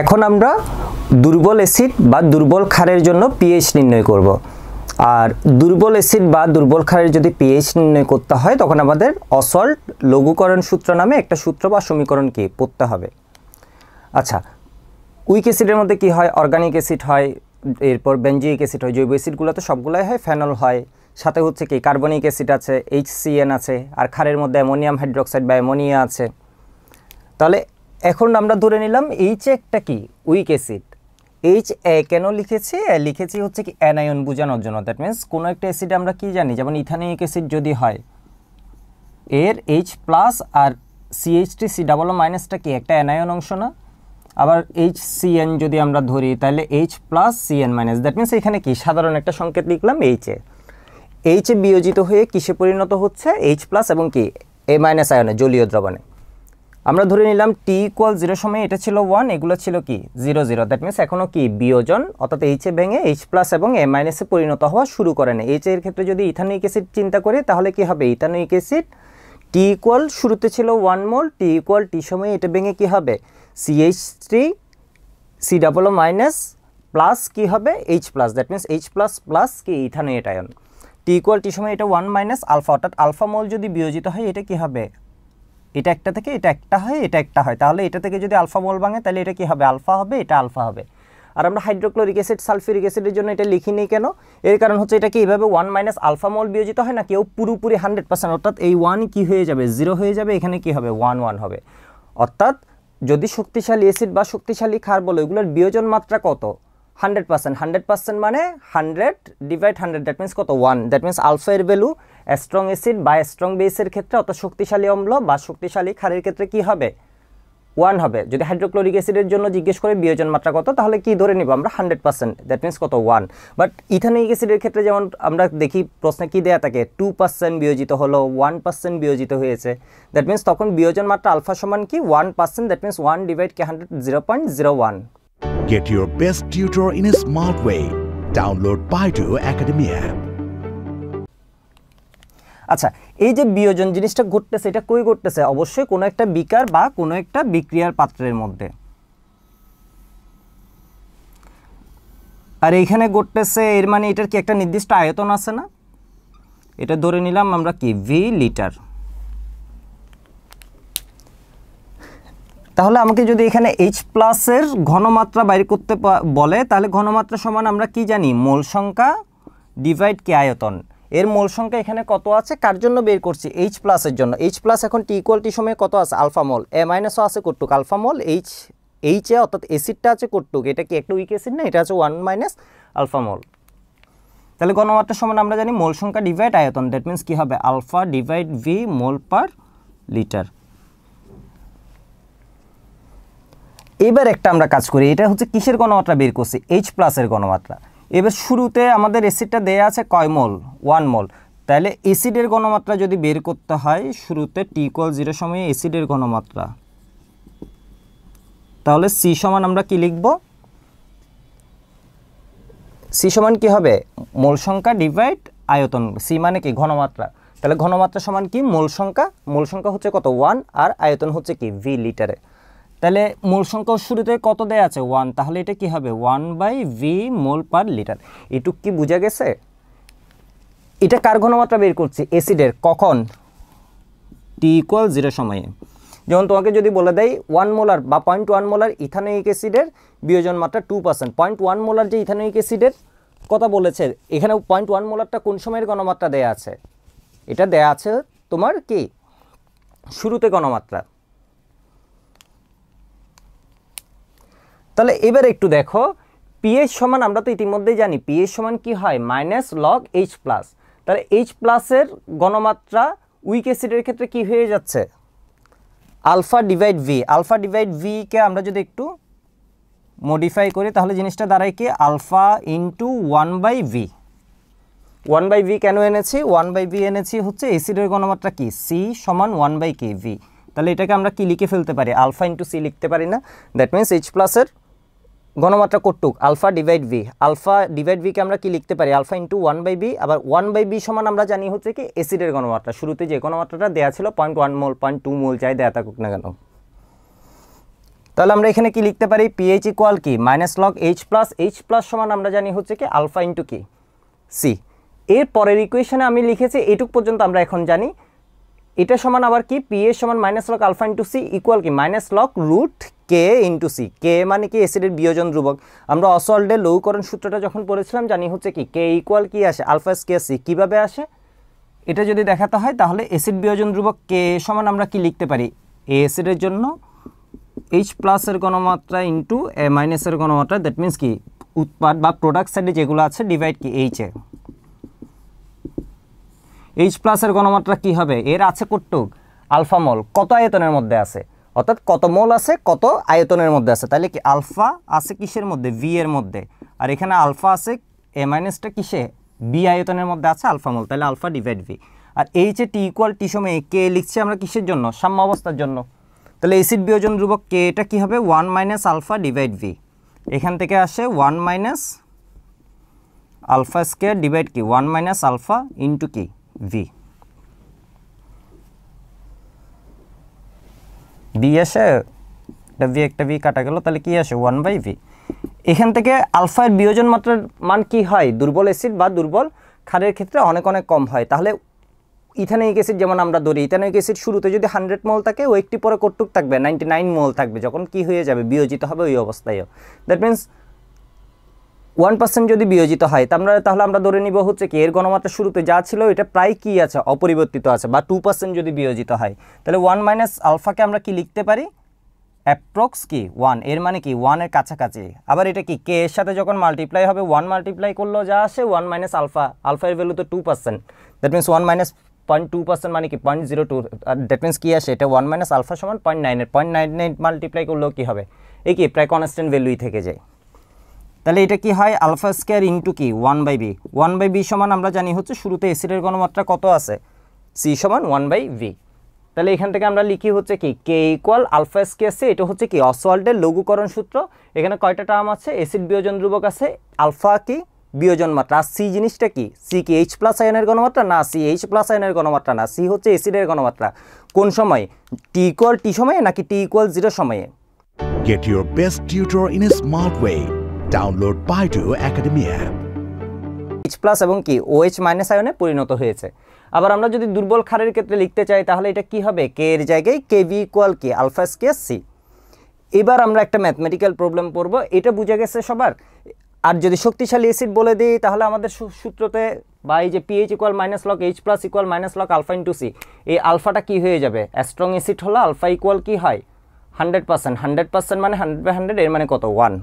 এখন আমরা দুর্বল অ্যাসিড বা দুর্বল ক্ষারের জন্য পিএইচ নির্ণয় করব। আর দুর্বল অ্যাসিড বা দুর্বল ক্ষারের যদি পিএইচ নির্ণয় করতে হয় তখন আমাদের অসল্ট লঘুকরণ সূত্র নামে একটা সূত্র বা সমীকরণ কি পড়তে হবে আচ্ছা উইক অ্যাসিডের মধ্যে কি হয় অর্গানিক অ্যাসিড হয় এরপর বেঞ্জিক অ্যাসিড হয় জৈব অ্যাসিডগুলো তো সবগুলোই হয় ফ্যানল হয় সাথে হচ্ছে কি কার্বনিক অ্যাসিড আছে এইচ আছে আর খারের মধ্যে অ্যামোনিয়াম হাইড্রোক্সাইড বা অ্যামোনিয়া আছে তাহলে এখন আমরা ধরে নিলাম এইচ একটা কি উইক অ্যাসিড এইচ এ কেন লিখেছে লিখেছি হচ্ছে কি অ্যানায়ন বোঝানোর জন্য দ্যাট মিন্স কোনো একটা অ্যাসিড আমরা কি জানি যেমন ইথানিক অ্যাসিড যদি হয় এর এইচ প্লাস আর সিএইচটি সি ডাবল মাইনাসটা কি একটা অ্যানায়ন অংশ না আবার এইচ সিএন যদি আমরা ধরি তাহলে H plus CN minus that means এখানে কি সাধারণ একটা সংকেত লিখলাম এইচ এ এইচ এ বিয়োজিত হয়ে কিসে পরিণত হচ্ছে এইচ প্লাস এবং কি এ মাইনাস আয়নে জলীয় দ্রবণে আমরা ধরে নিলাম টি ইকুয়াল জিরো সময় এটা ছিল ওয়ান এগুলো ছিল কি জিরো জিরো দ্যাট মিনস এখনও কি বিয়োজন অর্থাৎ এইচ এ ভেঙে এইচ প্লাস এবং এ মাইনাসে পরিণত হওয়া শুরু করে না এইচ এর ক্ষেত্রে যদি ইথানোইক অ্যাসিড চিন্তা করি তাহলে কি হবে ইথানোইক অ্যাসিড টি ইকুয়াল শুরুতে ছিল ওয়ান মোল টি ইকুয়াল টি সময় এটা ভেঙে কি হবে CH three C double minus plus কী হবে H plus that means H plus plus কি ইথানোয়েট টি ইকুয়াল টি সময় এটা ওয়ান মাইনাস আলফা অর্থাৎ আলফা মোল যদি বিয়োজিত হয় এটা কি হবে এটা একটা থেকে এটা একটা হয় এটা একটা হয় তাহলে এটা থেকে যদি আলফা মোল ভাঙে তাহলে এটা কি হবে আলফা হবে এটা আলফা হবে আর আমরা হাইড্রোক্লোরিক অ্যাসিড সালফিউরিক অ্যাসিডের জন্য এটা লিখি নেই কেন এর কারণ হচ্ছে এটা কি এইভাবে ওয়ান মাইনাস আলফা মল বিয়োজিত হয় না কেউ পুরোপুরি হান্ড্রেড পার্সেন্ট অর্থাৎ এই ওয়ান কি হয়ে যাবে জিরো হয়ে যাবে এখানে কি হবে ওয়ান ওয়ান হবে অর্থাৎ যদি শক্তিশালী অ্যাসিড বা শক্তিশালী খার বলো এগুলোর বিয়োজন মাত্রা কত হান্ড্রেড পার্সেন্ট হান্ড্রেড পার্সেন্ট মানে hundred divide hundred that means কত ওয়ান দ্যাট মিনস আলফা এর ভ্যালু স্ট্রং অ্যাসিড বা স্ট্রং বেসের ক্ষেত্রে অত শক্তিশালী অম্ল বা শক্তিশালী ক্ষারের ক্ষেত্রে কি হবে ওয়ান হবে যদি হাইড্রোক্লোরিক অ্যাসিডের জন্য জিজ্ঞেস করে বিয়োজন মাত্রা কত তাহলে কি ধরে নিব আমরা হান্ড্রেড পার্সেন্ট দ্যাট মিনস কত ওয়ান বাট ইথানিক অ্যাসিডের ক্ষেত্রে যেমন আমরা দেখি প্রশ্নে কি দেয়া থাকে টু পার্সেন্ট বিয়োজিত হলো ওয়ান পার্সেন্ট বিয়োজিত হয়েছে দ্যাট মিনস তখন বিয়োজন মাত্রা আলফা সমান কি one percent that means one divide কে hundred zero point zero one Get your best tutor in a smart way. Download Baidu Academy app. আচ্ছা এই যে বিয়োজন জিনিসটা ঘটতেছে এটা কই ঘটতেছে অবশ্যই কোনো একটা বিকার বা কোনো একটা বিক্রিয়ার পাত্রের মধ্যে আর এইখানে ঘটতেছে এর মানে এটার কি একটা নির্দিষ্ট আয়তন আছে না এটা ধরে নিলাম আমরা কি ভি লিটার তাহলে আমাকে যদি এখানে এইচ প্লাসের ঘনমাত্রা বাইর করতে বলে তাহলে ঘনমাত্রা সমান আমরা কি জানি মোল সংখ্যা ডিভাইড কে আয়তন এর মোল সংখ্যা এখানে কত আছে কার জন্য বের করছি এইচ প্লাসের জন্য এইচ প্লাস এখন টি ইকুয়াল টি সময়ে কত আছে আলফা এ মাইনাসও আছে কটুক আলফা মল এইচ এইচে অর্থাৎ অ্যাসিডটা আছে কটুক এটা কি একটা উইক অ্যাসিড না এটা আছে ওয়ান মাইনাস আলফা তাহলে ঘনমাত্রার সমান আমরা জানি মোল সংখ্যা ডিভাইড আয়তন দ্যাট মিন্স কী হবে alpha divide V mole per litre এবার একটা আমরা কাজ করি এটা হচ্ছে কিসের গণমাত্রা বের করছি এইচ প্লাসের গণমাত্রা এবার শুরুতে আমাদের অ্যাসিডটা দেয়া আছে কয় মোল ওয়ান মোল তাহলে অ্যাসিডের গণমাত্রা যদি বের করতে হয় শুরুতে টি জিরো সময়ে অ্যাসিডের গণমাত্রা তাহলে সি সমান আমরা কি লিখব সি সমান কি হবে মোল সংখ্যা ডিভাইড আয়তন সি মানে কি ঘনমাত্রা তাহলে ঘনমাত্রা সমান কি মোল সংখ্যা মোল সংখ্যা হচ্ছে কত ওয়ান আর আয়তন হচ্ছে কি ভি লিটারে তাহলে মোল সংখ্যা শুরুতে কত দেয়া আছে ওয়ান তাহলে এটা কি হবে one by V mole per litre এটুক কি বোঝা গেছে এটা কার ঘনমাত্রা বের করছি অ্যাসিডের কখন টি ইকুয়াল জিরো সময়ে যেমন তোমাকে যদি বলে দেয় ওয়ান মোলার বা পয়েন্ট ওয়ান মোলার ইথানোয়িক অ্যাসিডের বিয়োজন মাত্রা two percent point one molar যে ইথানোয়িক অ্যাসিডের কথা বলেছে এখানে পয়েন্ট ওয়ান মোলারটা কোন সময়ের গণমাত্রা দেয়া আছে এটা দেয়া আছে তোমার কি শুরুতে গণমাত্রা তাহলে এবার একটু দেখো পিএইচ সমান আমরা তো ইতিমধ্যেই জানি পিএইচ সমান কি হয় মাইনাস লগ এইচ প্লাস তাহলে এইচ প্লাসের গণমাত্রা উইক অ্যাসিডের ক্ষেত্রে কি হয়ে যাচ্ছে alpha divide V alpha divide ভিকে আমরা যদি একটু মডিফাই করি তাহলে জিনিসটা দাঁড়ায় কি alpha into one by V one by V কেন এনেছি ওয়ান বাই ভি এনেছি হচ্ছে অ্যাসিডের গণমাত্রা কি সি সমান ওয়ান বাই কে ভি তাহলে এটাকে আমরা কি লিখে ফেলতে পারি আলফা ইন্টু সি লিখতে পারি না দ্যাট মিনস এইচ প্লাসের গণমাত্রা কটুক alpha divide V alpha divide ভিকে আমরা কি লিখতে পারি alpha into one by B আবার ওয়ান বাই বি সমান আমরা জানি হচ্ছে কি অ্যাসিডের গণমাত্রা শুরুতে যে গণমাত্রাটা দেওয়া ছিল point one mole point two mole যাই দেয়া থাকুক না কেন তাহলে আমরা এখানে কি লিখতে পারি পিএইচ ইকুয়াল কি minus log H plus H plus সমান আমরা জানি হচ্ছে কি আলফা ইন্টু কি সি এর পরের ইকুয়েশনে আমি লিখেছি এটুক পর্যন্ত আমরা এখন জানি এটা সমান আবার কি পি এর সমান minus log alpha into C equal কি minus log root K into C কে মানে কি এসিডের বিয়োজন ধ্রুবক আমরা অসল্ডে লৌকরণ সূত্রটা যখন পড়েছিলাম জানি হচ্ছে কি কে ইকুয়াল কি আসে আলফা কে সি কীভাবে আসে এটা যদি দেখাতে হয় তাহলে এসিড বিয়োজন ধ্রুবক কে সমান আমরা কি লিখতে পারি এ এসিডের জন্য এইচ প্লাসের গণমাত্রা ইন্টু এ মাইনাসের গণমাত্রা দ্যাট মিনস কি উৎপাদ বা প্রোডাক্ট সাইডে যেগুলো আছে ডিভাইড কি এইচ এ এইচ প্লাসের গণমাত্রা কি হবে এর আছে কটটুক আলফা মল কত আয়তনের মধ্যে আছে অর্থাৎ কত মোল আছে কত আয়তনের মধ্যে আছে তাহলে কি আলফা আছে কিসের মধ্যে ভি এর মধ্যে আর এখানে আলফা আছে এ মাইনাসটা কিসে বি আয়তনের মধ্যে আছে আলফামল তাহলে আলফা ডিভাইড ভি আর H A T equal T সময়ে কে লিখছি আমরা কিসের জন্য সাম্য অবস্থার জন্য তাহলে এসিড বিয়োজন ধ্রুবক কে এটা কী হবে one minus alpha divide V এখান থেকে আসে one minus alpha square divide কি ওয়ান মাইনাস আলফা ইন্টু কি V. বি আসে একটা ভি একটা ভি কাটা গেল তাহলে কি আসে ওয়ান বাই ভি এখান থেকে আলফার বিয়োজন মাত্রার মান কি হয় দুর্বল অ্যাসিড বা দুর্বল ক্ষারের ক্ষেত্রে অনেক অনেক কম হয় তাহলে ইথানোয়িক অ্যাসিড যেমন আমরা ধরি ইথানোয়িক অ্যাসিড শুরুতে যদি হান্ড্রেড মোল থাকে ও একটি পরে কটুক থাকবে নাইনটি নাইন মোল থাকবে যখন কি হয়ে যাবে বিয়োজিত হবে ওই অবস্থায়ও দ্যাট মিন্স ওয়ান পার্সেন্ট যদি বিয়োজিত হয় আমরা তাহলে আমরা ধরে নিব হচ্ছে কি এর গণমাত্রা শুরুতে যা ছিল এটা প্রায় কি আছে অপরিবর্তিত আছে বা টু পার্সেন্ট যদি বিয়োজিত হয় তাহলে ওয়ান মাইনাস আলফাকে আমরা কি লিখতে পারি অ্যাপ্রক্স কি ওয়ান এর মানে কি ওয়ানের কাছাকাছি আবার এটা কি কে এর সাথে যখন মাল্টিপ্লাই হবে ওয়ান মাল্টিপ্লাই করলেও যা আসে ওয়ান মাইনাস আলফা আলফার ভ্যালু তো two percent that means one minus point two percent মানে কি point zero two that means কি আসে এটা ওয়ান মাইনাস আলফা সমান পয়েন্ট নাইনের পয়েন্ট নাইন নাইন মাল্টিপ্লাই করলেও কী হবে এই কি প্রায় কনস্ট্যান্ট ভ্যালুই থেকে যায় তাহলে এটা কি হয় আলফা স্কোয়ার ইনটু কি one by B one by B সমান আমরা জানি হচ্ছে শুরুতে এসিডের গণমাত্রা কত আছে সি সমান ওয়ান বাই ভি তাহলে এখান থেকে আমরা লিখি হচ্ছে কি K equal alpha square C এটা হচ্ছে কি অসওয়াল্ডের লঘুকরণ সূত্র এখানে কয়টা টার্ম আছে এসিড বিয়োজন ধ্রুবক আছে আলফা কি বিয়োজন মাত্রা আর সি জিনিসটা কি সি কি এইচ প্লাস আয়নের গণমাত্রা না সি এইচ প্লাস আয়নের গণমাত্রা না সি হচ্ছে এসিডের গণমাত্রা কোন সময়ে টি ইকুয়াল টি সময়ে নাকি টি ইকুয়াল জিরো সময়ে get your best tutor in a smart way download Baidu academy app H plus এবং কি ওএইচ মাইনাস আয়নে পরিণত হয়েছে আবার আমরা যদি দুর্বল ক্ষারের ক্ষেত্রে লিখতে চাই তাহলে এটা কি হবে কে এর জায়গায় কে ভি ইকুয়াল কি আলফা কে সি এবার আমরা একটা ম্যাথমেটিক্যাল প্রবলেম পড়ব এটা বুঝে গেছে সবার আর যদি শক্তিশালী এসিড বলে দিই তাহলে আমাদের সূত্রতে বা এই যে pH equal minus log H plus equal minus log alpha into C এই আলফাটা কি হয়ে যাবে স্ট্রং এসিড হলে আলফা ইকুয়াল কি হয় হান্ড্রেড পার্সেন্ট হান্ড্রেড পার্সেন্ট মানে হান্ড্রেড বাই হান্ড্রেড এর মানে কত ওয়ান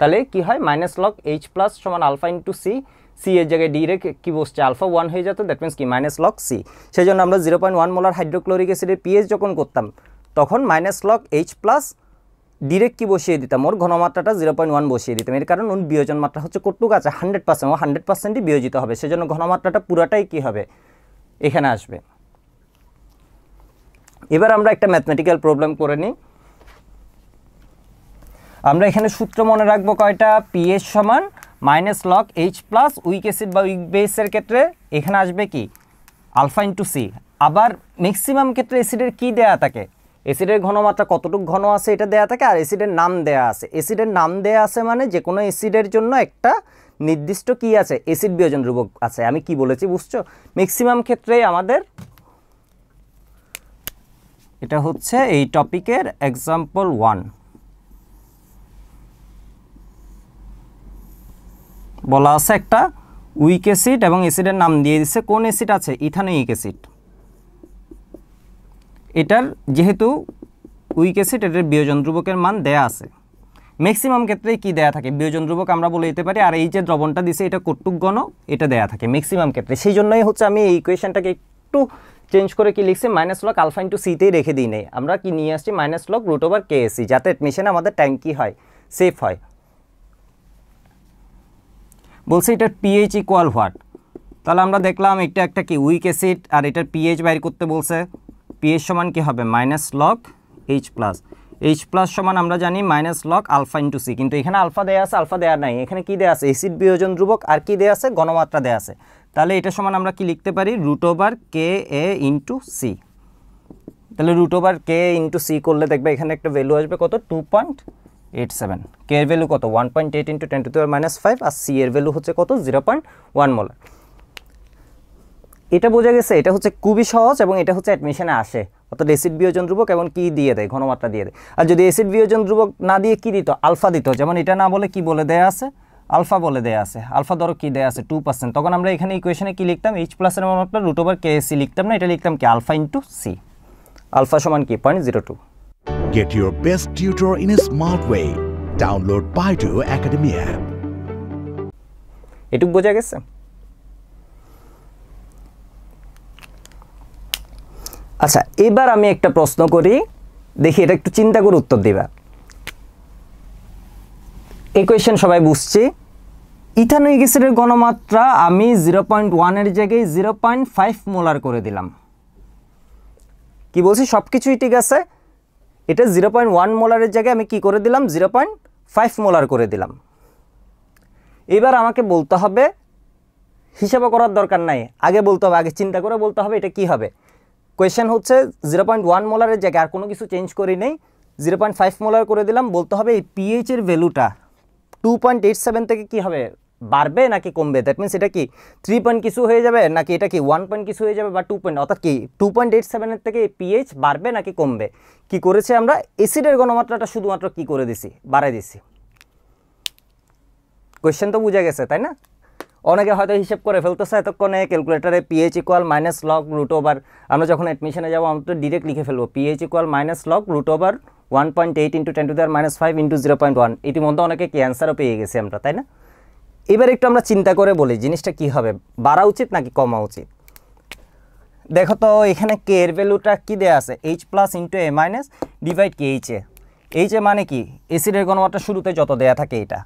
তাহলে কি হয় মাইনাস লক এইচ প্লাস সমান আলফা ইন্টু সি সি এর জায়গায় ডি রে কী বসছে আলফা ওয়ান হয়ে যেত দ্যাট মিনস কি মাইনাস লক সি সেই জন্য আমরা zero point one molar hydrochloric অ্যাসিডের পিএইচ যখন করতাম তখন minus log H plus direct কি বসিয়ে দিতাম ওর ঘনমাত্রাটা জিরো পয়েন্ট ওয়ান বসিয়ে দিতাম এর কারণ ওর বিয়োজন মাত্রা হচ্ছে কটুক আছে হান্ড্রেড পার্সেন্ট ও হান্ড্রেড পার্সেন্টই বিয়োজিত হবে সেজন্য ঘনমাত্রাটা পুরাটাই কি হবে এখানে আসবে এবার আমরা একটা ম্যাথমেটিক্যাল প্রবলেম করে নিই আমরা এখানে সূত্র মনে রাখবো কয়টা পিএস সমান minus log H plus weak acid বা উইক বেসের ক্ষেত্রে এখানে আসবে কি আলফা ইন্টু সি আবার ম্যাক্সিমাম ক্ষেত্রে এসিডের কি দেয়া থাকে এসিডের ঘনমাত্রা কতটুকু ঘন আছে এটা দেয়া থাকে আর এসিডের নাম দেয়া আছে এসিডের নাম দেয়া আছে মানে যে কোনো এসিডের জন্য একটা নির্দিষ্ট কি আছে এসিড বিয়োজন রূপক আছে আমি কি বলেছি বুঝছো ম্যাক্সিমাম ক্ষেত্রে আমাদের এটা হচ্ছে এই টপিকের এক্সাম্পল ওয়ান বলা আছে একটা উইক অ্যাসিড এবং অ্যাসিডের নাম দিয়ে দিচ্ছে কোন অ্যাসিড আছে ইথানোইক অ্যাসিড এটার যেহেতু উইক অ্যাসিড এটার বিয়োজন ধ্রুবকের মান দেয়া আছে ম্যাক্সিমাম ক্ষেত্রে কি দেয়া থাকে বিয়োজন ধ্রুবক আমরা বলে দিতে পারি আর এই যে দ্রবণটা দিছে এটা কটুক গণ এটা দেয়া থাকে ম্যাক্সিমাম ক্ষেত্রে সেই জন্যই হচ্ছে আমি এই ইকুয়েশনটাকে একটু চেঞ্জ করে কি লিখছি মাইনাস লক আলফা ইন্টু সিতেই রেখে দিই নেই আমরা কি নিয়ে আসছি minus log root over KAC যাতে অ্যাডমিশন আমাদের ট্যাঙ্কি হয় সেফ হয় বলছে এটার পিএইচ ইকুয়াল হোয়াট তাহলে আমরা দেখলাম এটা একটা কি উইক অ্যাসিড আর এটার পিএইচ বাইর করতে বলছে পিএইচ সমান কি হবে minus log H plus H plus সমান আমরা জানি minus log alpha into C কিন্তু এখানে আলফা দেয়া আছে আলফা দেয়া নাই এখানে কি দেয়া আছে এসিড বিয়োজন ধ্রুবক আর কি দেয়া আছে গণমাত্রা দেয়া আছে তাহলে এটা সমান আমরা কি লিখতে পারি root over K A into C তাহলে root over K into C করলে দেখবে এখানে একটা ভ্যালু আসবে কত two point eight seven K এর ভ্যালু কত one point eight into ten to দেওয়ার মাইনাস ফাইভ আর সি এর ভ্যালু হচ্ছে কত জিরো পয়েন্ট ওয়ান মোলার এটা বোঝা গেছে এটা হচ্ছে খুবই সহজ এবং এটা হচ্ছে অ্যাডমিশনে আসে অর্থাৎ এসিড বিয়োজন ধ্রুবক এবং কি দিয়ে দেয় ঘনমাত্রা দিয়ে দেয় আর যদি এসিড বিয়োজন ধ্রুবক না দিয়ে কী দিত আলফা দিত যেমন এটা না বলে কি বলে দেয়া আছে আলফা বলে দেয়া আছে আলফা ধরো কি দেয়া আছে টু পার্সেন্ট তখন আমরা এখানে ইকুয়েশনে কি লিখতাম এইচ প্লাসের মাত্রা রুট ওভার কে এসি লিখতাম না এটা লিখতাম কি আলফা ইন্টু সি আলফা সমান কি point zero two Get your best tutor in a smart way. Download Baidu Academy app. এটুক বোঝা গেছে আচ্ছা এবার আমি একটা প্রশ্ন করি দেখি এটা একটু চিন্তা করে উত্তর দিবা এই কোয়েশ্চেন সবাই বুঝছে ইথানোয়িক অ্যাসিডের গণমাত্রা আমি জিরো পয়েন্ট ওয়ানের জায়গায় জিরো পয়েন্ট ফাইভ মোলার করে দিলাম কি বলছি সব কিছুই ঠিক আছে এটা জিরো পয়েন্ট ওয়ান মোলারের জায়গায় আমি কি করে দিলাম জিরো পয়েন্ট ফাইভ মোলার করে দিলাম এবার আমাকে বলতে হবে হিসাবে করার দরকার নাই আগে বলতে হবে আগে চিন্তা করে বলতে হবে এটা কি হবে কোয়েশ্চেন হচ্ছে জিরো পয়েন্ট ওয়ান মোলারের জায়গায় আর কোনো কিছু চেঞ্জ করি নেই জিরো পয়েন্ট ফাইভ মোলার করে দিলাম বলতে হবে এই পিএইচের ভ্যালুটা টু পয়েন্ট এইট সেভেন থেকে কী হবে বাড়বে নাকি কমবে দ্যাট মিনস এটা কি থ্রি পয়েন্ট কিছু হয়ে যাবে নাকি এটা কি ওয়ান পয়েন্ট কিছু হয়ে যাবে বা টু পয়েন্ট অর্থাৎ কি টু পয়েন্ট এইট সেভেনের থেকে পিএইচ বাড়বে নাকি কমবে কি করেছে আমরা এসিডের গণমাত্রাটা শুধুমাত্র কি করে দিছি বাড়াই দিছি কোয়েশ্চেন তো বুঝে গেছে তাই না অনেকে হয়তো হিসেব করে ফেলতেছে এতক্ষণে ক্যালকুলেটারে pH equal minus log root over আমরা যখন অ্যাডমিশনে যাবো আমরা তো ডিরেক্ট লিখে ফেলবো pH equal minus log root over one point eight into ten to দেওয়ার minus five into zero point one ইতিমধ্যে অনেকে কি অ্যান্সারও পেয়ে গেছি আমরা তাই না এবার একটু আমরা চিন্তা করে বলি জিনিসটা কি হবে বাড়া উচিত নাকি কমা উচিত দেখো তো এখানে কে এর ভ্যালুটা কী দেওয়া আছে H plus into A minus divide কে এইচ এ এইচ এ মানে কি এসিডের গণমাত্রা শুরুতে যত দেয়া থাকে এটা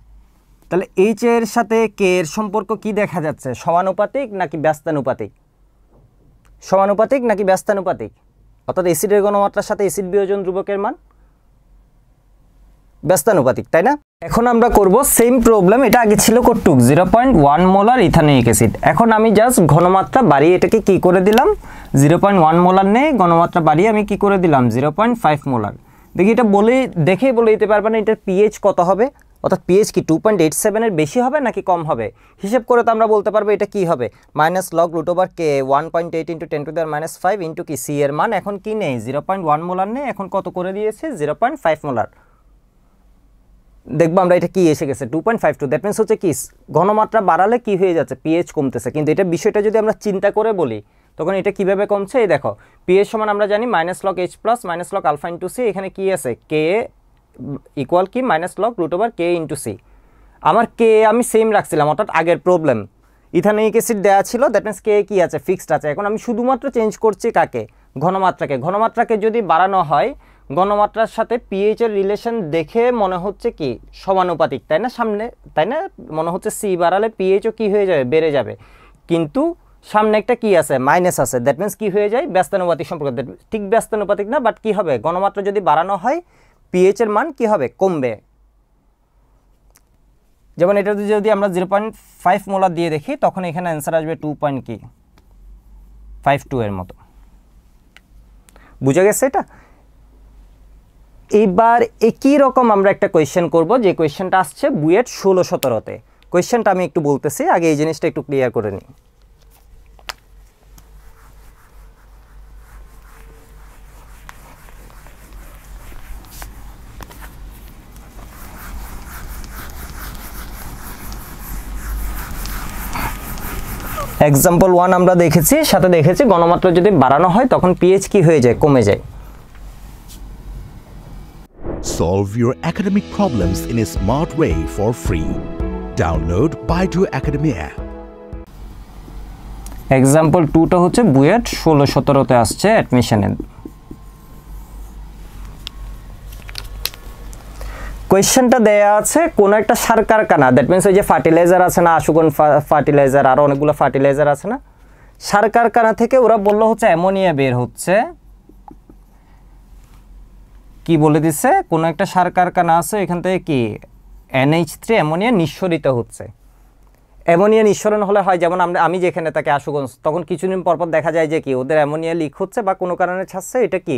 তাহলে এইচ এর সাথে কে এর সম্পর্ক কি দেখা যাচ্ছে সমানুপাতিক নাকি ব্যস্তানুপাতিক সমানুপাতিক নাকি ব্যস্তানুপাতিক অর্থাৎ এসিডের গণমাত্রার সাথে এসিড বিয়োজন ধ্রুবকের মান ব্যস্তানুপাতিক তাই না এখন আমরা করব সেম প্রবলেম এটা আগে ছিল কটুক zero point one molar ethanoic acid এখন আমি জাস্ট ঘনমাত্রা বাড়িয়ে এটাকে কি করে দিলাম জিরো পয়েন্ট ওয়ান মোলার নেই ঘনমাত্রা বাড়িয়ে আমি কি করে দিলাম জিরো পয়েন্ট ফাইভ মোলার দেখি এটা বলে দেখেই বলে দিতে পারবে না এটার পিএইচ কত হবে অর্থাৎ পিএইচ কি টু পয়েন্ট এইট সেভেনের বেশি হবে নাকি কম হবে হিসেব করে তো আমরা বলতে পারবো এটা কি হবে minus log root over K one point eight into ten to দেওয়ার মাইনাস ফাইভ ইন্টু কি সি এর মান এখন কি নেই জিরো পয়েন্ট ওয়ান মোলার নেই এখন কত করে দিয়েছে জিরো পয়েন্ট ফাইভ মোলার দেখবো আমরা এটা কি এসে গেছে two point five two that means হচ্ছে কি ঘনমাত্রা বাড়ালে কি হয়ে যাচ্ছে পিএইচ কমতেছে কিন্তু এটা বিষয়টা যদি আমরা চিন্তা করে বলি তখন এটা কিভাবে কমছে এই দেখো পিএইচ সমান আমরা জানি minus log H plus minus log alpha into C এখানে কি আছে কে ইকুয়াল কি minus log root over K into C আমার কে আমি সেম রাখছিলাম অর্থাৎ আগের প্রবলেম ইথানোয়িক অ্যাসিড দেওয়া ছিল দ্যাট মিনস কে কী আছে ফিক্সড আছে এখন আমি শুধুমাত্র চেঞ্জ করছি কাকে ঘনমাত্রাকে ঘনমাত্রাকে যদি বাড়ানো হয় গণমাত্রার সাথে পিএইচ এর রিলেশন দেখে মনে হচ্ছে কি সমানুপাতিক তাই না সামনে তাই না মনে হচ্ছে সি বাড়ালে পিএইচও কি হয়ে যাবে বেড়ে যাবে কিন্তু সামনে একটা কি আছে মাইনাস আছে দ্যাট মিন্স কি হয়ে যায় ব্যস্তানুপাতিক সম্পর্ক ঠিক ব্যস্তানুপাতিক না বাট কি হবে গণমাত্রা যদি বাড়ানো হয় পিএইচ এর মান কি হবে কমবে যেমন এটা যদি আমরা জিরো পয়েন্ট ফাইভ মোলার দিয়ে দেখি তখন এখানে অ্যান্সার আসবে টু পয়েন্ট কি ফাইভ টু এর মতো বুঝে গেছে এটা এইবার একই রকম আমরা একটা কোয়েশ্চেন করব যে কোয়েশ্চেনটা আসছে বুয়েট ষোলো সতেরোতে কোয়েশ্চেনটা আমি একটু বলতেছি আগে এই জিনিসটা একটু ক্লিয়ার করে নিই এক্সাম্পল ওয়ান আমরা দেখেছি সাথে দেখেছি গণমাত্রা যদি বাড়ানো হয় তখন পিএইচ কি হয়ে যায় কমে যায় Solve your academic problems in a smart way for free. Download Baidu Academy app. Example টা হচ্ছে বুয়েট ষোলো সতেরোতে আসছে অ্যাডমিশনের কোয়েশ্চেনটা দেয়া আছে কোন একটা সার কারখানা দ্যাট মিন্স ওই যে ফার্টিলাইজার আছে না আশুগন ফার্টিলাইজার আরও অনেকগুলো ফার্টিলাইজার আছে না সার কারখানা থেকে ওরা বললো হচ্ছে অ্যামোনিয়া বের হচ্ছে কি বলে দিচ্ছে কোনো একটা সার কারখানা আছে এখান থেকে কি এনএইচ থ্রি অ্যামোনিয়া নিঃসরিত হচ্ছে অ্যামোনিয়া নিঃসরণ হলে হয় যেমন আমরা আমি যেখানে তাকে আশুগঞ্জ তখন কিছুদিন পরপর দেখা যায় যে কি ওদের অ্যামোনিয়া লিক হচ্ছে বা কোনো কারণে ছাড়ছে এটা কি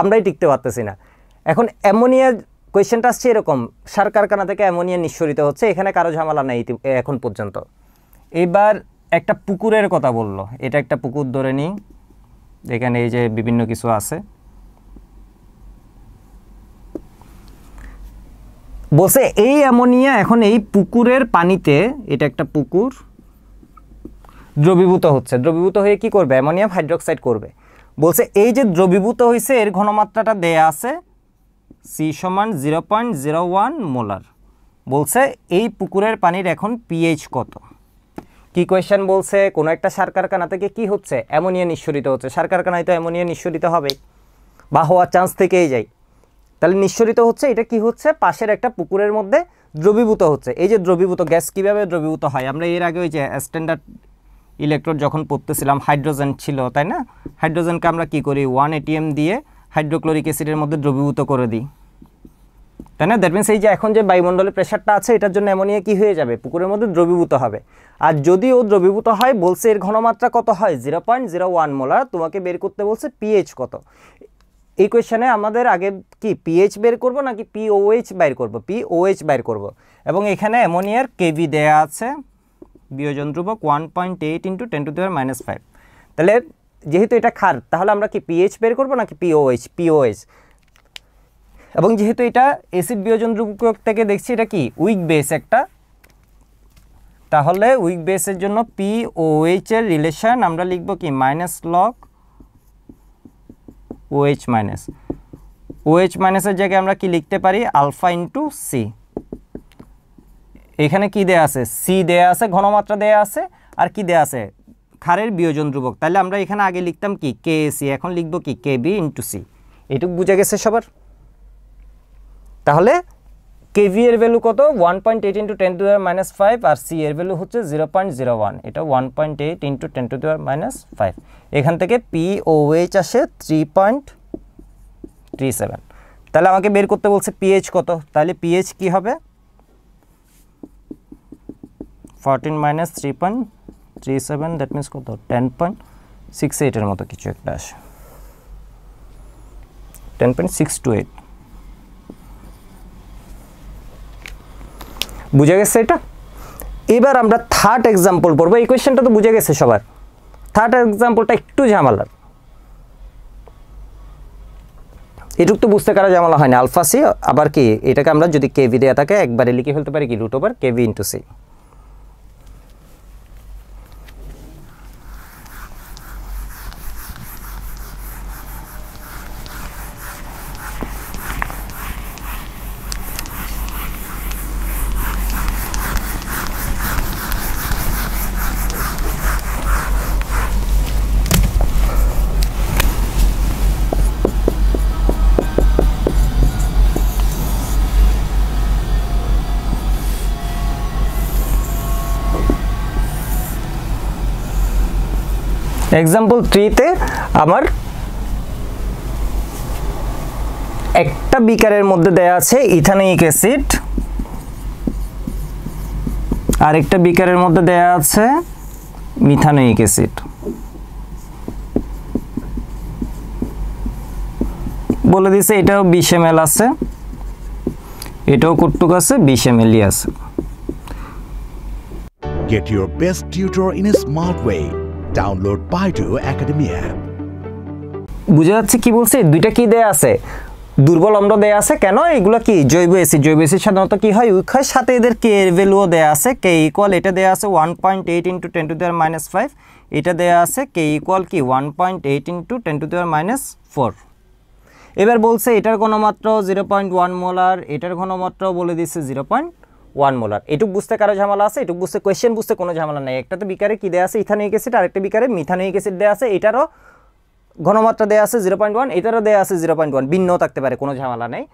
আমরাই টিকতে পারতেছি না এখন অ্যামোনিয়া কোয়েশ্চেনটা আসছে এরকম সার কারখানা থেকে অ্যামোনিয়া নিঃসরিত হচ্ছে এখানে কারো ঝামেলা নেই এখন পর্যন্ত এবার একটা পুকুরের কথা বলল এটা একটা পুকুর ধরে নিই এখানে এই যে বিভিন্ন কিছু আছে বলছে এই অ্যামোনিয়া এখন এই পুকুরের পানিতে এটা একটা পুকুর দ্রবীভূত হচ্ছে দ্রবীভূত হয়ে কি করবে অ্যামোনিয়াম হাইড্রোক্সাইড করবে বলছে এই যে দ্রবীভূত হয়েছে এর ঘনমাত্রাটা দেয়া আছে সি সমান zero point zero one molar বলছে এই পুকুরের পানির এখন পিএইচ কত কি কোয়েশ্চেন বলছে কোনো একটা সার কারখানা থেকে কি হচ্ছে অ্যামোনিয়া নিঃসরিত হচ্ছে সার কারখানায় তো অ্যামোনিয়া নিঃসরিত হবে বা হওয়ার চান্স থেকেই যায় তাহলে নিঃসরিত হচ্ছে এটা কি হচ্ছে পাশের একটা পুকুরের মধ্যে দ্রবীভূত হচ্ছে এই যে দ্রবীভূত গ্যাস কীভাবে দ্রবীভূত হয় আমরা এর আগে ওই যে স্ট্যান্ডার্ড ইলেকট্রোড যখন পড়তেছিলাম হাইড্রোজেন ছিল তাই না হাইড্রোজেনকে আমরা কি করি ওয়ান এটিএম দিয়ে হাইড্রোক্লোরিক অ্যাসিডের মধ্যে দ্রবীভূত করে দিই তাই না দ্যাট মিনস এই যে এখন যে বায়ুমণ্ডলে প্রেশারটা আছে এটার জন্য অ্যামোনিয়া কি হয়ে যাবে পুকুরের মধ্যে দ্রবীভূত হবে আর যদি ও দ্রবীভূত হয় বলছে এর ঘনমাত্রা কত হয় zero point zero one molar তোমাকে বের করতে বলছে পিএইচ কত এই কোয়েশ্চেনে আমাদের আগে কি পিএইচ বের করব নাকি পিওএইচ বাইর করব পিওএইচ বাইর করব এবং এখানে অ্যামোনিয়ার কেভি দেয়া আছে বিয়োজন ধ্রুবক one point eight into ten to দেওয়ার মাইনাস ফাইভ তাহলে যেহেতু এটা খার তাহলে আমরা কি পিএইচ বের করব নাকি পিওএইচ পিওএইচ এবং যেহেতু এটা অ্যাসিড বিয়োজন ধ্রুবক থেকে দেখছি এটা কি উইক বেস একটা তাহলে উইক বেসের জন্য পিওএইচ এর রিলেশন আমরা লিখব কি minus log OH minus OH মাইনাসের জায়গায় আমরা কি লিখতে পারি আলফা ইনটু সি এখানে কি দেয়া আছে সি দেয়া আছে ঘনমাত্রা দেয়া আছে আর কি দেয়া আছে ক্ষারের বিয়োজন ধ্রুবক তাহলে আমরা এখানে আগে লিখতাম কি কে সি এখন লিখব কি কে বি ইন্টু সি এটুকু বুঝে গেছে সবার তাহলে কেভি এর ভ্যালু কত one point eight into ten to দেওয়ার মাইনাস ফাইভ আর সি এর ভ্যালু হচ্ছে জিরো পয়েন্ট জিরো ওয়ান এটা one point eight into ten to দেওয়ার মাইনাস ফাইভ এখান থেকে পি ও এইচ আসে থ্রি পয়েন্ট থ্রি সেভেন তাহলে আমাকে বের করতে বলছে পিএইচ কত তাহলে পিএইচ কি হবে fourteen minus three point three seven that means কত টেন পয়েন্ট সিক্স এইটের মতো কিছু একটা আসে ten point six two eight বুঝে গেছে এটা এবার আমরা থার্ড এক্সাম্পল পড়বো এই কোয়েশ্চেনটা তো বুঝে গেছে সবার থার্ড এক্সাম্পলটা একটু ঝামেলার এটুক তো বুঝতে কারা জামালা হয় না আলফা সি আবার কি এটাকে আমরা যদি কেভি দেওয়া থাকে একবারে লিখে ফেলতে পারি কি root over KV into C example থ্রিতে আমার একটা বিকারের মধ্যে দেয়া আছে ইথানিক অ্যাসিড আর একটা বিকারের মধ্যে দেয়া আছে মিথানিক অ্যাসিড বলে দিছে এটাও বিশ এম আছে এটাও কটুক আছে বিশ এম আছে Get your best tutor in a smart way. Download to academy app বুঝে যাচ্ছে কি বলছে দুইটা কি দেয়া আছে দুর্বল অম্ল দেয়া আছে কেন এগুলো কি জৈব অ্যাসিড জৈব অ্যাসিড সাধারণত কি হয় উইক্ষয়ের সাথে এদের কে এর ভ্যালুও দেয়া আছে কে ইকুয়াল এটা দেয়া আছে one point eight into ten to দেওয়ার মাইনাস ফাইভ এটা দেয়া আছে কে ইকুয়াল কি one point eight into ten to দেওয়ার মাইনাস ফোর এবার বলছে এটার ঘনমাত্র জিরো পয়েন্ট ওয়ান মোলার এটার ঘনমাত্রাও বলে দিচ্ছে জিরো পয়েন্ট ওয়ান মোলার এটুক বুঝতে কারো ঝামেলা আছে এটুক বুঝতে কোয়েশ্চেন বুঝতে কোনো ঝামেলা নেই তো বিকারে কী দেওয়া আছে ইথানোয়িক অ্যাসিড আরেকটা বিকারে মিথানোয়িক অ্যাসিড দেওয়া আছে এটারও ঘনমাত্রা দেওয়া আছে জিরো পয়েন্ট ওয়ান এটারও দেওয়া আছে জিরো পয়েন্ট ওয়ান ভিন্ন থাকতে পারে কোনো ঝামেলা নেই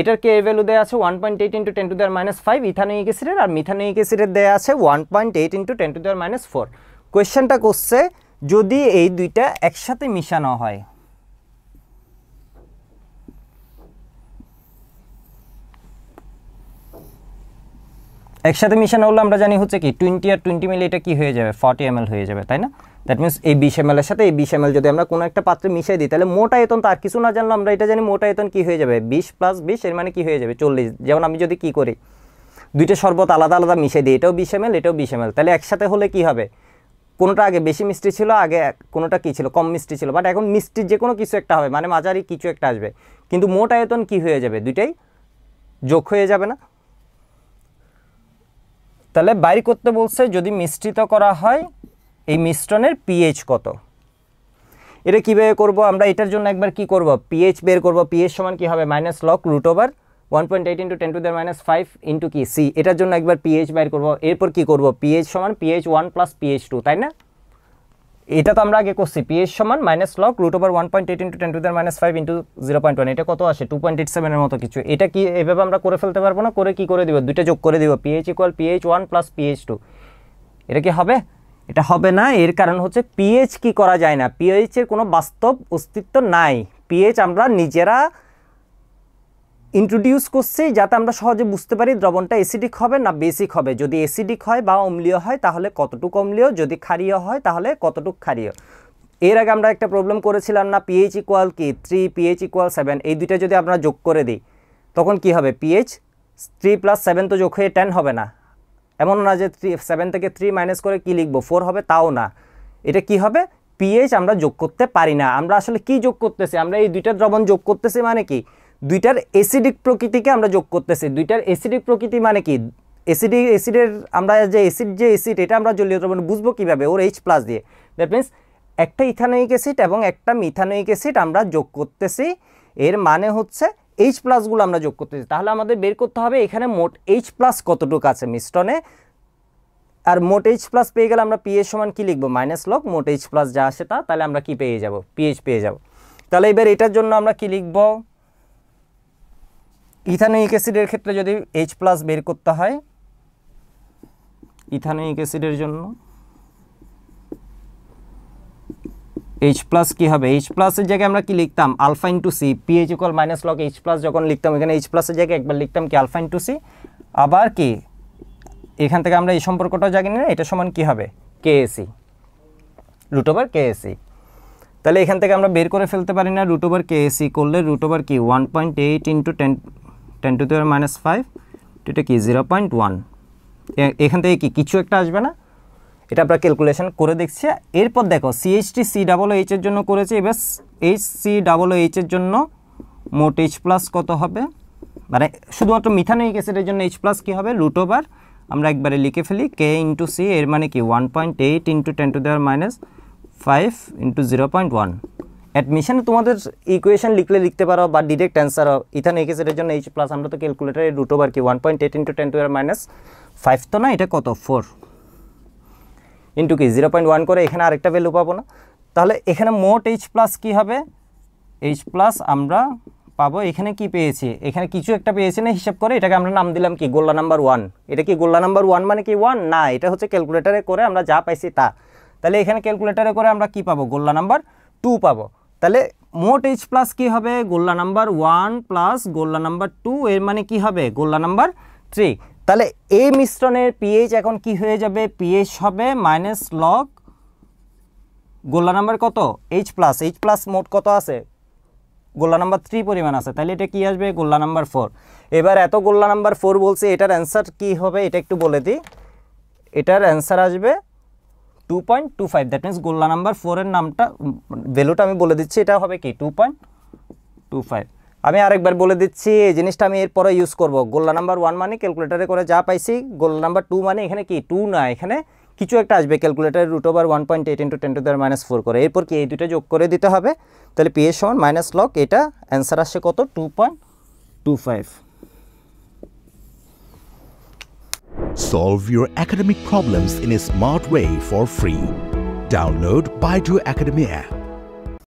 এটার কে ভ্যালু দেওয়া আছে one point eight into ten to দেওয়ার মাইনাস ফাইভ ইথানোয়িক অ্যাসিডের আর মিথানোয়িক অ্যাসিডের দেওয়া আছে one point eight into ten to দেওয়ার মাইনাস ফোর কোয়েশ্চেনটা করছে যদি এই দুইটা একসাথে মিশানো হয় একসাথে মিশানো হলে আমরা জানি হচ্ছে কি টোয়েন্টি আর টোয়েন্টি মিলে এটা কি হয়ে যাবে ফর্টি এম হয়ে যাবে তাই না দ্যাট মিনস এই বিশ এম এর সাথে এই বিশ এম যদি আমরা কোনো একটা পাত্রে মিশিয়ে দিই তাহলে মোট আয়তন তার কিছু না জানলে আমরা এটা জানি মোটা আয়তন কী হয়ে যাবে বিশ প্লাস বিশ এর মানে কী হয়ে যাবে চল্লিশ যেমন আমি যদি কি করি দুইটা শরবত আলাদা আলাদা মিশিয়ে দিই এটাও বিশ এম এটাও বিশ এম তাহলে একসাথে হলে কি হবে কোনোটা আগে বেশি মিষ্টি ছিল আগে কোনোটা কী ছিল কম মিষ্টি ছিল বাট এখন মিষ্টির যে কোনো কিছু একটা হবে মানে মাঝারি কিছু একটা আসবে কিন্তু মোট আয়তন কী হয়ে যাবে দুইটাই যোগ হয়ে যাবে না তাহলে বাইর করতে বলছে যদি মিশ্রিত করা হয় এই মিশ্রণের পিএইচ কত এটা কীভাবে করব আমরা এটার জন্য একবার কি করব পিএইচ বের করব পিএইচ সমান কী হবে minus log root over one point eight into ten to the minus five into কি সি এটার জন্য একবার পিএইচ বাইর করব এরপর কি করব পিএইচ সমান pH one plus pH two তাই না এটা তো আমরা আগে করছি পি এর সমান minus log root over one point eight into ten to then minus five into zero point one এটা কত আসে টু পয়েন্ট এইট সেভেনের মতো কিছু এটা কি এভাবে আমরা করে ফেলতে পারবো না করে কি করে দিব দুইটা যোগ করে দিব pH equal pH one plus pH two এটা কি হবে এটা হবে না এর কারণ হচ্ছে পিএইচ কি করা যায় না পিএইচের কোনো বাস্তব অস্তিত্ব নাই পিএইচ আমরা নিজেরা ইন্ট্রোডিউস করছি যাতে আমরা সহজে বুঝতে পারি দ্রবণটা এসিডিক হবে না বেসিক হবে যদি এসিডিক হয় বা অম্লীয় হয় তাহলে কতটুকু অম্লীয় যদি ক্ষারীয় হয় তাহলে কতটুকু ক্ষারীয় এর আগে আমরা একটা প্রবলেম করেছিলাম না পিএইচ ইকুয়াল কি থ্রি পিএইচ ইকুয়াল সেভেন এই দুইটা যদি আমরা যোগ করে দিই তখন কি হবে পিএইচ থ্রি প্লাস সেভেন তো যোগ হয়ে টেন হবে না এমন না যে থ্রি সেভেন থেকে থ্রি মাইনাস করে কী লিখবো ফোর হবে তাও না এটা কি হবে পিএইচ আমরা যোগ করতে পারি না আমরা আসলে কি যোগ করতেছি আমরা এই দুইটা দ্রবণ যোগ করতেছি মানে কি দুইটার অ্যাসিডিক প্রকৃতিকে আমরা যোগ করতেছি দুইটার অ্যাসিডিক প্রকৃতি মানে কি এসিডি অ্যাসিডের আমরা যে অ্যাসিড যে অ্যাসিড এটা আমরা জলীয় দ্রবণ বুঝবো কীভাবে ওর এইচ প্লাস দিয়ে দ্যাট মিনস একটা ইথানোয়িক অ্যাসিড এবং একটা মিথানোয়িক অ্যাসিড আমরা যোগ করতেছি এর মানে হচ্ছে এইচ প্লাসগুলো আমরা যোগ করতেছি তাহলে আমাদের বের করতে হবে এখানে মোট এইচ প্লাস কতটুকু আছে মিশ্রণে আর মোট এইচ প্লাস পেয়ে গেলে আমরা পিএইচ সমান কী লিখবো মাইনাস লক মোট এইচ প্লাস যা আসে তা তাহলে আমরা কি পেয়ে যাব পিএইচ পেয়ে যাব তাহলে এবার এটার জন্য আমরা কী লিখবো ইথানোয়িক অ্যাসিডের ক্ষেত্রে যদি এইচ প্লাস বের করতে হয় ইথানোয়িক অ্যাসিডের জন্য এইচ প্লাস কী হবে এইচ প্লাসের জায়গায় আমরা কি লিখতাম alpha in to C pH equal minus log H plus যখন লিখতাম এখানে এইচ প্লাসের জায়গায় একবার লিখতাম কি আলফাইন টু সি আবার কি এখান থেকে আমরা এই সম্পর্কটাও জানি না এটা সমান কি হবে কেএসি রুট ওভার কেএসি তাহলে এখান থেকে আমরা বের করে ফেলতে পারি না রুট ওভার কেএসি করলে রুট ওভার কি one point eight into ten ten to দেওয়ার মাইনাস ফাইভ এটা কি জিরো পয়েন্ট ওয়ান এখান থেকে কি কিছু একটা আসবে না এটা আমরা ক্যালকুলেশন করে দেখছি এরপর দেখো সিএইচটি সি ডাবল এইচের জন্য করেছে এবার এইচ সি ডাবল এইচের জন্য মোট এইচ প্লাস কত হবে মানে শুধুমাত্র মিথানোয়িক অ্যাসিডের জন্য এইচ প্লাস কী হবে রুট ওভার আমরা একবারে লিখে ফেলি কে ইন্টু সি এর মানে কি one point eight into ten to দেওয়ার minus five into zero point one অ্যাডমিশানে তোমাদের ইকুয়েশন লিখলে লিখতে পারো বা ডিরেক্ট অ্যান্সার ইথান একেসের জন্য এইচ প্লাস আমরা তো ক্যালকুলেটারে রুট ওভার কি one point eight into ten to minus five তো না এটা কত ফোর ইন্টু কি জিরো পয়েন্ট ওয়ান করে এখানে আরেকটা ভ্যালু পাবো না তাহলে এখানে মোট এইচ প্লাস কী হবে এইচ প্লাস আমরা পাবো এখানে কি পেয়েছি এখানে কিছু একটা পেয়েছি না হিসাব করে এটাকে আমরা নাম দিলাম কি গোল্লা নাম্বার ওয়ান এটা কি গোল্লা নাম্বার ওয়ান মানে কি ওয়ান না এটা হচ্ছে ক্যালকুলেটারে করে আমরা যা পাইছি তা তাহলে এখানে ক্যালকুলেটারে করে আমরা কি পাবো গোল্লা নাম্বার টু পাবো তাহলে মোট এইচ প্লাস কী হবে গোল্লা নাম্বার ওয়ান প্লাস গোল্লা নাম্বার টু এর মানে কি হবে গোল্লা নাম্বার থ্রি তাহলে এই মিশ্রণের পিএইচ এখন কি হয়ে যাবে পিএইচ হবে মাইনাস লক গোল্লা নাম্বার কত এইচ প্লাস এইচ প্লাস মোট কত আছে গোল্লা নাম্বার থ্রি পরিমাণ আছে তাহলে এটা কি আসবে গোল্লা নাম্বার ফোর এবার এত গোল্লা নাম্বার ফোর বলছে এটার অ্যান্সার কি হবে এটা একটু বলে দিই এটার অ্যান্সার আসবে two point two five that means গোল্লা নাম্বার ফোরের নামটা ভ্যালুটা আমি বলে দিচ্ছি এটা হবে কি টু পয়েন্ট টু ফাইভ আমি আরেকবার বলে দিচ্ছি এই জিনিসটা আমি এরপরে ইউজ করব গোল্লা নাম্বার ওয়ান মানে ক্যালকুলেটারে করে যা পাইছি গোল্লা নাম্বার টু মানে এখানে কি টু না এখানে কিছু একটা আসবে ক্যালকুলেটারে root over one point eight into ten to দেওয়ার মাইনাস ফোর করে এরপর কি এই দুটো যোগ করে দিতে হবে তাহলে পিএস ওয়ান মাইনাস লক এটা অ্যান্সার আসছে কত two point two five Solve your academic problems in a smart way for free. Download Baidu Academy app.